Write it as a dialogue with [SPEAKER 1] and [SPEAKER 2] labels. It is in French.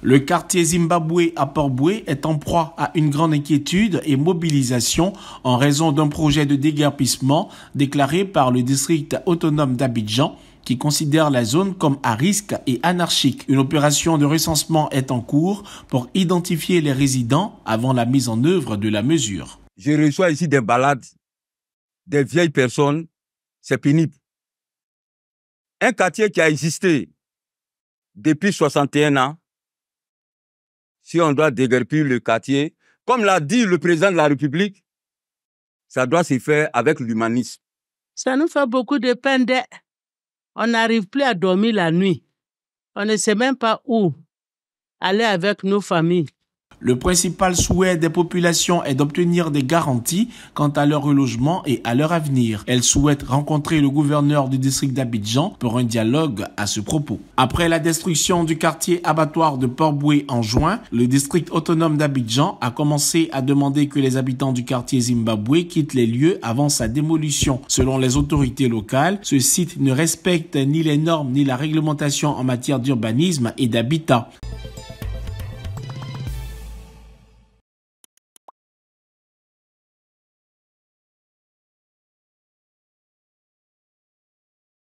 [SPEAKER 1] Le quartier Zimbabwe à port est en proie à une grande inquiétude et mobilisation en raison d'un projet de déguerpissement déclaré par le district autonome d'Abidjan qui considère la zone comme à risque et anarchique. Une opération de recensement est en cours pour identifier les résidents avant la mise en œuvre de la mesure. Je reçois ici des balades,
[SPEAKER 2] des vieilles personnes, c'est pénible. Un quartier qui a existé depuis 61 ans, si on doit déguerpir le quartier, comme l'a dit le président de la République, ça doit se faire avec l'humanisme.
[SPEAKER 3] Ça nous fait beaucoup de peine. On n'arrive plus à dormir la nuit. On ne sait même pas où aller avec nos
[SPEAKER 1] familles. Le principal souhait des populations est d'obtenir des garanties quant à leur logement et à leur avenir. Elles souhaitent rencontrer le gouverneur du district d'Abidjan pour un dialogue à ce propos. Après la destruction du quartier abattoir de Portboué en juin, le district autonome d'Abidjan a commencé à demander que les habitants du quartier Zimbabwe quittent les lieux avant sa démolition. Selon les autorités locales, ce site ne respecte ni les normes ni la réglementation en matière d'urbanisme et d'habitat.